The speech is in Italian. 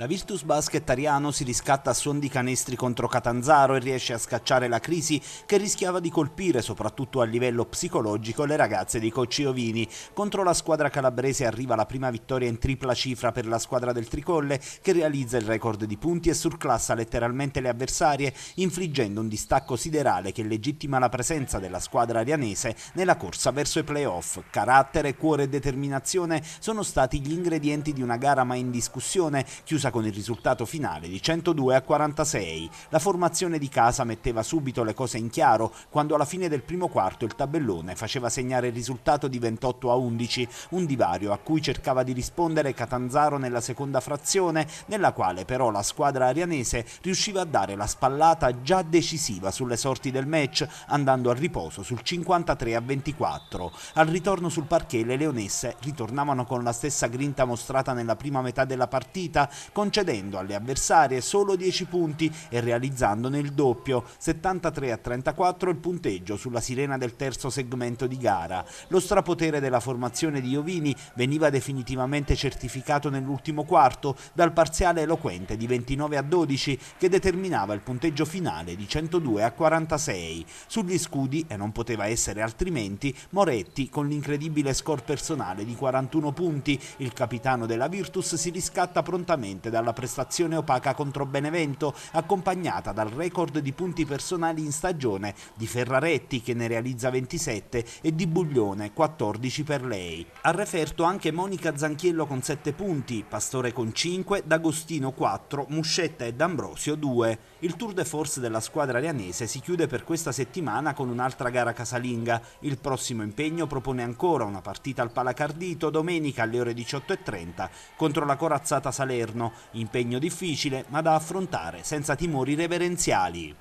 La Virtus Basket Ariano si riscatta a suon di canestri contro Catanzaro e riesce a scacciare la crisi che rischiava di colpire soprattutto a livello psicologico le ragazze di Cocciovini. Contro la squadra calabrese arriva la prima vittoria in tripla cifra per la squadra del Tricolle che realizza il record di punti e surclassa letteralmente le avversarie infliggendo un distacco siderale che legittima la presenza della squadra arianese nella corsa verso i playoff. Carattere, cuore e determinazione sono stati gli ingredienti di una gara mai in discussione chiusa casa con il risultato finale di 102 a 46. La formazione di casa metteva subito le cose in chiaro quando alla fine del primo quarto il tabellone faceva segnare il risultato di 28 a 11, un divario a cui cercava di rispondere Catanzaro nella seconda frazione, nella quale però la squadra arianese riusciva a dare la spallata già decisiva sulle sorti del match, andando al riposo sul 53 a 24. Al ritorno sul parquet le leonesse ritornavano con la stessa grinta mostrata nella prima metà della partita, concedendo alle avversarie solo 10 punti e realizzandone il doppio, 73 a 34 il punteggio sulla sirena del terzo segmento di gara. Lo strapotere della formazione di Iovini veniva definitivamente certificato nell'ultimo quarto dal parziale eloquente di 29 a 12 che determinava il punteggio finale di 102 a 46. Sugli scudi, e non poteva essere altrimenti, Moretti con l'incredibile score personale di 41 punti, il capitano della Virtus si riscatta prontamente forte dalla prestazione opaca contro Benevento, accompagnata dal record di punti personali in stagione di Ferraretti che ne realizza 27 e di Buglione 14 per lei. Ha referto anche Monica Zanchiello con 7 punti, Pastore con 5, D'Agostino 4, Muscetta e D'Ambrosio 2. Il tour de force della squadra arianese si chiude per questa settimana con un'altra gara casalinga. Il prossimo impegno propone ancora una partita al Palacardito domenica alle ore 18.30 contro la corazzata Salerno, impegno difficile ma da affrontare senza timori reverenziali.